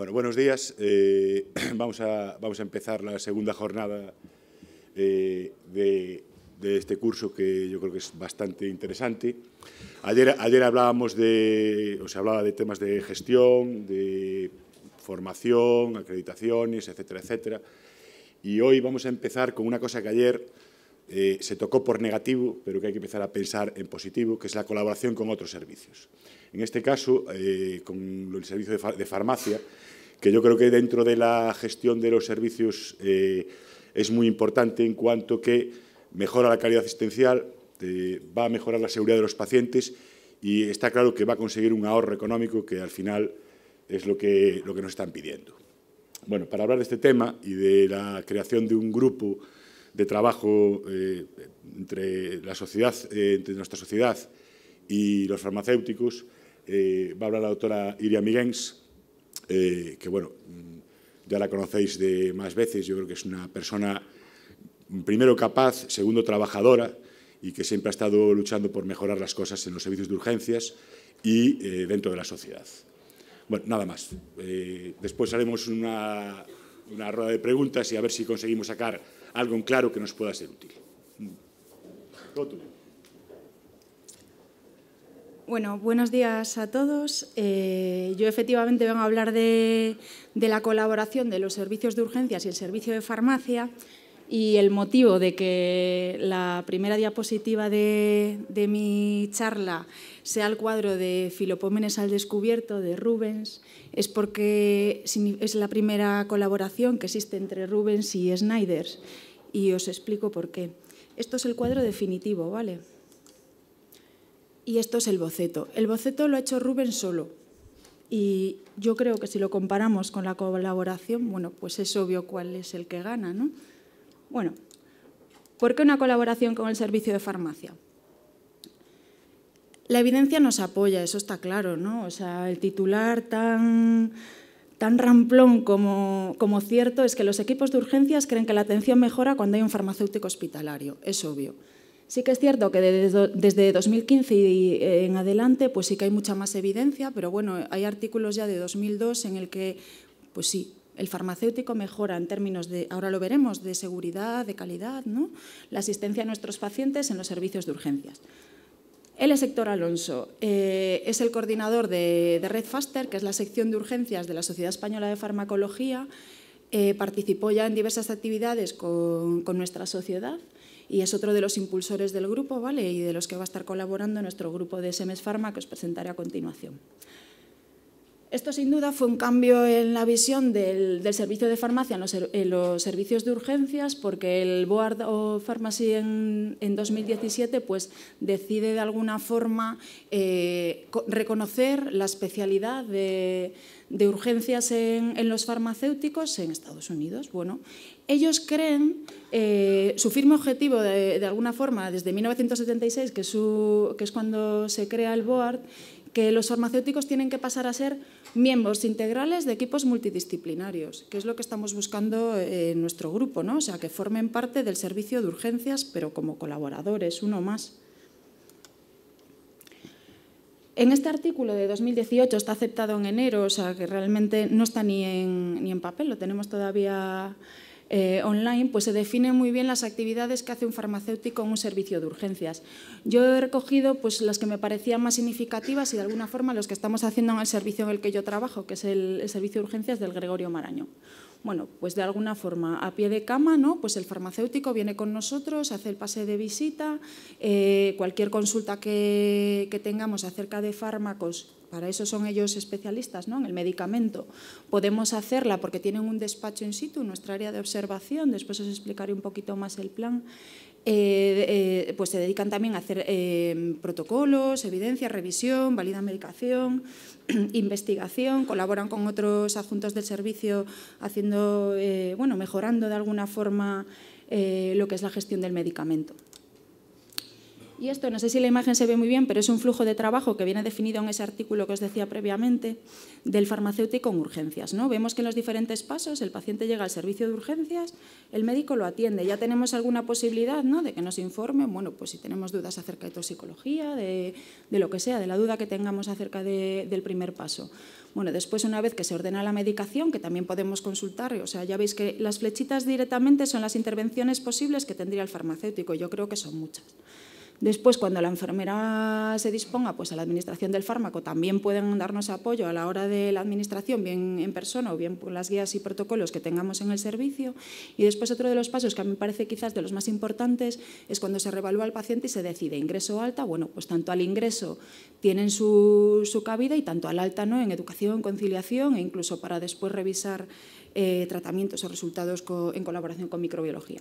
Bueno, buenos días. Eh, vamos, a, vamos, a, empezar la segunda jornada eh, de, este curso que yo creo que es bastante interesante. Ayer, ayer hablábamos de, se hablaba de temas de gestión, de formación, acreditaciones, etcétera, etcétera. Y hoy vamos a empezar con una cosa que ayer eh, se tocó por negativo, pero que hay que empezar a pensar en positivo, que es la colaboración con otros servicios. En este caso, con el servicio de farmacia, que yo creo que dentro de la gestión de los servicios eh, es muy importante en cuanto que mejora la calidad asistencial, va a mejorar la seguridad de los pacientes y está claro que va a conseguir un ahorro económico que al final es lo que, lo que nos están pidiendo. Bueno, para hablar de este tema y de la creación de un grupo de trabajo eh, entre, la sociedad, eh, entre nuestra sociedad y los farmacéuticos, va a hablar la doctora Iria Miguens, eh, que bueno, mm, ya la conocéis de más veces, yo creo que es una persona, primero capaz, segundo trabajadora, y que siempre ha estado luchando por mejorar las cosas en los servicios de urgencias y eh, dentro de la sociedad. Bueno, nada más. Eh, después haremos una, una rueda de preguntas y a ver si conseguimos sacar algo en claro que nos pueda ser útil. Mm. Bueno, buenos días a todos. Eh, yo efectivamente vengo a hablar de, la colaboración de los servicios de urgencias y el servicio de farmacia y el motivo de que la primera diapositiva de, de mi charla sea el cuadro de Filopómenes al descubierto de Rubens es porque es la primera colaboración que existe entre Rubens y Snyder y os explico por qué. Esto es el cuadro definitivo, ¿vale? y esto es el boceto. El boceto lo ha hecho Rubén solo. Y yo creo que si lo comparamos con la colaboración, bueno, pues es obvio cuál es el que gana, Bueno, ¿por qué una colaboración con el servicio de farmacia? La evidencia nos apoya, eso está claro, ¿no? O sea, el titular tan, tan ramplón como cierto es que los equipos de urgencias creen que la atención mejora cuando hay un farmacéutico hospitalario, es obvio. Sí que es cierto que desde 2015 y eh, en adelante, pues sí que hay mucha más evidencia, pero bueno, hay artículos ya de 2002 en el que, pues sí, el farmacéutico mejora en términos de, ahora lo veremos, de seguridad, de calidad, ¿no? la asistencia a nuestros pacientes en los servicios de urgencias. Él es Alonso, eh, es el coordinador de, Red Faster, que es la sección de urgencias de la Sociedad Española de Farmacología. Eh, participó ya en diversas actividades con nuestra sociedad y es otro de los impulsores del grupo ¿vale? y de los que va a estar colaborando nuestro grupo de SMS Pharma que os presentaré a continuación. Esto sin duda fue un cambio en la visión del, servicio de farmacia en los, servicios de urgencias porque el Board of Pharmacy en, 2017 pues, decide de alguna forma eh, reconocer la especialidad de, urgencias en, en, los farmacéuticos en Estados Unidos. Bueno, ellos creen, eh, su firme objetivo de, alguna forma desde 1976, que, es cuando se crea el board, que los farmacéuticos tienen que pasar a ser miembros integrales de equipos multidisciplinarios, que es lo que estamos buscando en nuestro grupo, ¿no? o sea, que formen parte del servicio de urgencias, pero como colaboradores, uno más. En este artículo de 2018 está aceptado en enero, o sea que realmente no está ni ni en papel, lo tenemos todavía eh, online, pues se definen muy bien las actividades que hace un farmacéutico en un servicio de urgencias. Yo he recogido pues, las que me parecían más significativas y de alguna forma los que estamos haciendo en el servicio en el que yo trabajo, que es el, servicio de urgencias del Gregorio Maraño. bueno, pues de alguna forma a pie de cama, ¿no? Pues el farmacéutico viene con nosotros, hace el pase de visita, eh, cualquier consulta que, tengamos acerca de fármacos para eso son ellos especialistas ¿no? en el medicamento. Podemos hacerla porque tienen un despacho in situ, nuestra área de observación, después os explicaré un poquito más el plan. Eh, eh, pues se dedican también a hacer eh, protocolos, evidencia, revisión, válida medicación, investigación, colaboran con otros adjuntos del servicio haciendo, bueno, mejorando de alguna forma lo que es la gestión del medicamento. Y esto, no sé si la imagen se ve muy bien, pero es un flujo de trabajo que viene definido en ese artículo que os decía previamente del farmacéutico en urgencias. Vemos que en los diferentes pasos el paciente llega al servicio de urgencias, el médico lo atiende. Ya tenemos alguna posibilidad de que nos informe, bueno, pues si tenemos dudas acerca de toxicología, de, lo que sea, de la duda que tengamos acerca del primer paso. Bueno, después una vez que se ordena la medicación, que también podemos consultar, o sea, ya veis que las flechitas directamente son las intervenciones posibles que tendría el farmacéutico, yo creo que son muchas. Después, cuando la enfermera se disponga pues, a la administración del fármaco, también pueden darnos apoyo a la hora de la administración, bien en persona o bien por las guías y protocolos que tengamos en el servicio. Y después, otro de los pasos que a mí me parece quizás de los más importantes es cuando se revalúa al paciente y se decide ingreso o alta. Bueno, pues tanto al ingreso tienen su, cabida y tanto al alta no, en educación, conciliación e incluso para después revisar eh, tratamientos o resultados en colaboración con microbiología.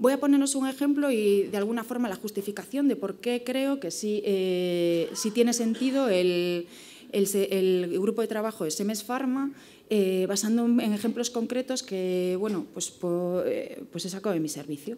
Voy a ponernos un ejemplo y de alguna forma la justificación de por qué creo que sí, eh, tiene sentido el, grupo de trabajo de Semes Pharma, eh, basando en ejemplos concretos que bueno, pues, eh, pues he sacado de mi servicio.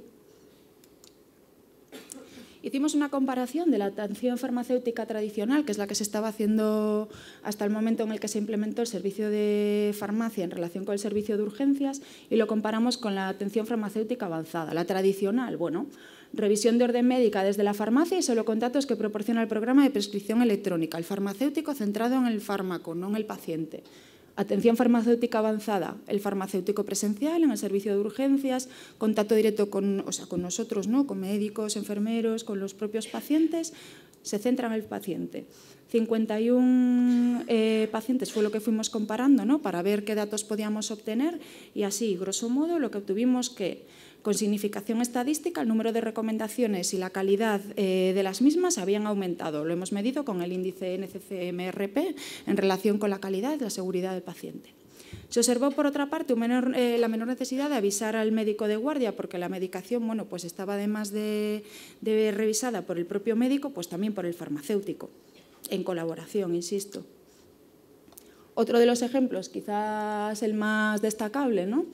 Hicimos una comparación de la atención farmacéutica tradicional, que es la que se estaba haciendo hasta el momento en el que se implementó el servicio de farmacia en relación con el servicio de urgencias, y lo comparamos con la atención farmacéutica avanzada, la tradicional, bueno, revisión de orden médica desde la farmacia y solo contratos que proporciona el programa de prescripción electrónica, el farmacéutico centrado en el fármaco, no en el paciente Atención farmacéutica avanzada, el farmacéutico presencial en el servicio de urgencias, contacto directo con, o sea, con nosotros, ¿no? con médicos, enfermeros, con los propios pacientes, se centra en el paciente. 51 eh, pacientes fue lo que fuimos comparando ¿no? para ver qué datos podíamos obtener y así, grosso modo, lo que obtuvimos que con significación estadística, el número de recomendaciones y la calidad eh, de las mismas habían aumentado. Lo hemos medido con el índice NCCMRP en relación con la calidad y la seguridad del paciente. Se observó, por otra parte, eh, la menor necesidad de avisar al médico de guardia porque la medicación bueno, pues estaba, además de, de revisada por el propio médico, pues también por el farmacéutico, en colaboración, insisto. Otro de los ejemplos, quizás el más destacable, ¿no?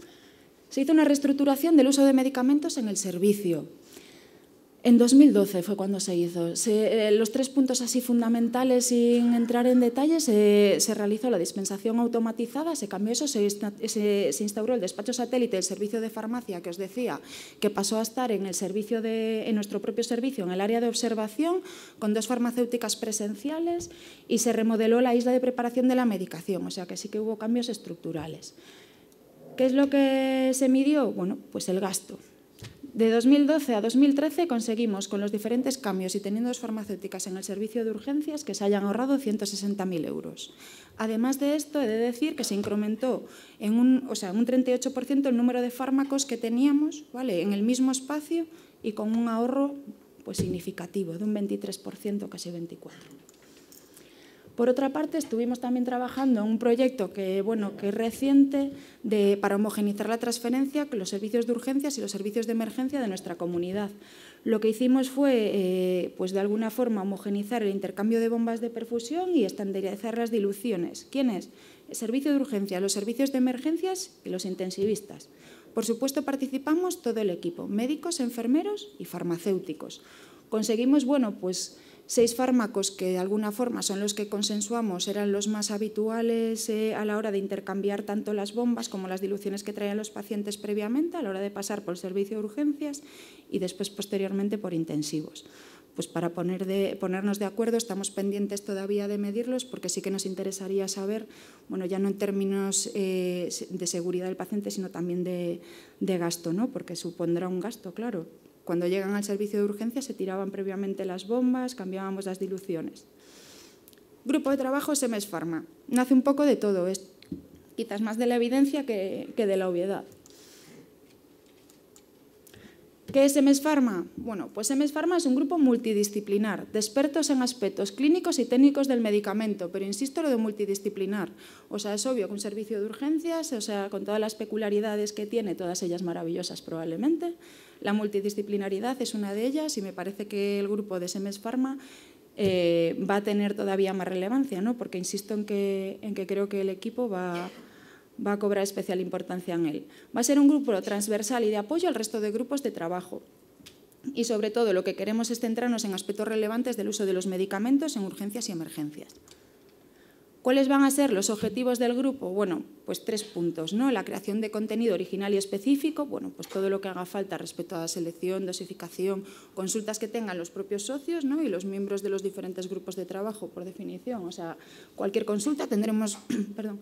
se hizo una reestructuración del uso de medicamentos en el servicio. En 2012 fue cuando se hizo. Eh, los tres puntos así fundamentales, sin entrar en detalles, se realizó la dispensación automatizada, se cambió eso, se, instauró el despacho satélite, el servicio de farmacia que os decía, que pasó a estar en, el servicio de, en nuestro propio servicio, en el área de observación, con dos farmacéuticas presenciales y se remodeló la isla de preparación de la medicación, o sea que sí que hubo cambios estructurales. ¿Qué es lo que se midió? Bueno, pues el gasto. De 2012 a 2013 conseguimos, con los diferentes cambios y teniendo dos farmacéuticas en el servicio de urgencias, que se hayan ahorrado 160.000 euros. Además de esto, he de decir que se incrementó en un, o sea, un 38% el número de fármacos que teníamos ¿vale? en el mismo espacio y con un ahorro pues, significativo, de un 23%, casi 24%. Por otra parte, estuvimos también trabajando en un proyecto que, bueno, que es reciente de, para homogenizar la transferencia con los servicios de urgencias y los servicios de emergencia de nuestra comunidad. Lo que hicimos fue, eh, pues de alguna forma, homogenizar el intercambio de bombas de perfusión y estandarizar las diluciones. ¿Quiénes? El servicio de urgencia, los servicios de emergencias y los intensivistas. Por supuesto, participamos todo el equipo, médicos, enfermeros y farmacéuticos. Conseguimos, bueno, pues seis fármacos que de alguna forma son los que consensuamos eran los más habituales eh, a la hora de intercambiar tanto las bombas como las diluciones que traían los pacientes previamente a la hora de pasar por el servicio de urgencias y después posteriormente por intensivos. Pues para de, ponernos de acuerdo estamos pendientes todavía de medirlos porque sí que nos interesaría saber, bueno, ya no en términos eh, de seguridad del paciente, sino también de, de gasto, ¿no? porque supondrá un gasto, claro. Cuando llegan al servicio de urgencia se tiraban previamente las bombas, cambiábamos las diluciones. Grupo de trabajo Semes Pharma. Nace un poco de todo, es quizás más de la evidencia que, que de la obviedad. ¿Qué es MS Pharma? Bueno, pues MS Pharma es un grupo multidisciplinar de expertos en aspectos clínicos y técnicos del medicamento, pero insisto lo de multidisciplinar. O sea, es obvio que un servicio de urgencias, o sea, con todas las peculiaridades que tiene, todas ellas maravillosas probablemente, la multidisciplinaridad es una de ellas y me parece que el grupo de SMS Pharma eh, va a tener todavía más relevancia, ¿no? porque insisto en que, en que creo que el equipo va, va a cobrar especial importancia en él. Va a ser un grupo transversal y de apoyo al resto de grupos de trabajo. Y sobre todo lo que queremos es centrarnos en aspectos relevantes del uso de los medicamentos en urgencias y emergencias. ¿Cuáles van a ser los objetivos del grupo? Bueno, pues tres puntos, ¿no? La creación de contenido original y específico, bueno, pues todo lo que haga falta respecto a la selección, dosificación, consultas que tengan los propios socios, ¿no? Y los miembros de los diferentes grupos de trabajo, por definición. O sea, cualquier consulta tendremos, perdón,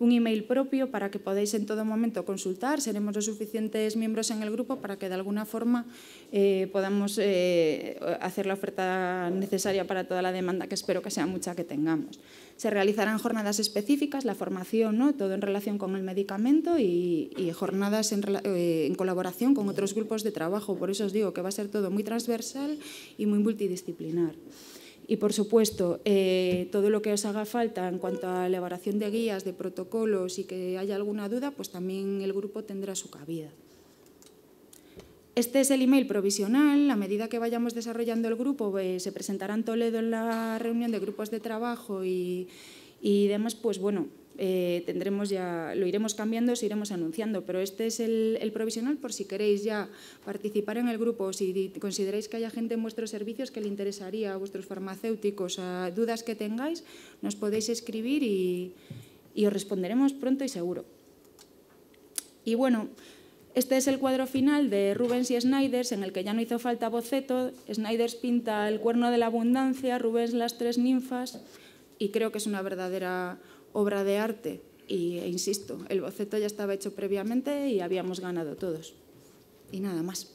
un email propio para que podáis en todo momento consultar. Seremos los suficientes miembros en el grupo para que de alguna forma eh, podamos eh, hacer la oferta necesaria para toda la demanda, que espero que sea mucha que tengamos. Se realizarán jornadas específicas, la formación, ¿no? todo en relación con el medicamento y, jornadas en, eh, en, colaboración con otros grupos de trabajo. Por eso os digo que va a ser todo muy transversal y muy multidisciplinar. Y, por supuesto, eh, todo lo que os haga falta en cuanto a elaboración de guías, de protocolos y que haya alguna duda, pues también el grupo tendrá su cabida. Este es el email provisional. A medida que vayamos desarrollando el grupo, pues, se presentará en Toledo en la reunión de grupos de trabajo y, y demás, pues bueno, eh, tendremos ya, lo iremos cambiando, os iremos anunciando, pero este es el, provisional por si queréis ya participar en el grupo, o si consideráis que haya gente en vuestros servicios que le interesaría a vuestros farmacéuticos, a dudas que tengáis, nos podéis escribir y, os responderemos pronto y seguro. Y bueno, este es el cuadro final de Rubens y Snyders, en el que ya no hizo falta boceto. snyder pinta el cuerno de la abundancia, Rubens las tres ninfas, y creo que es una verdadera obra de arte. Y, e insisto, el boceto ya estaba hecho previamente y habíamos ganado todos. Y nada más.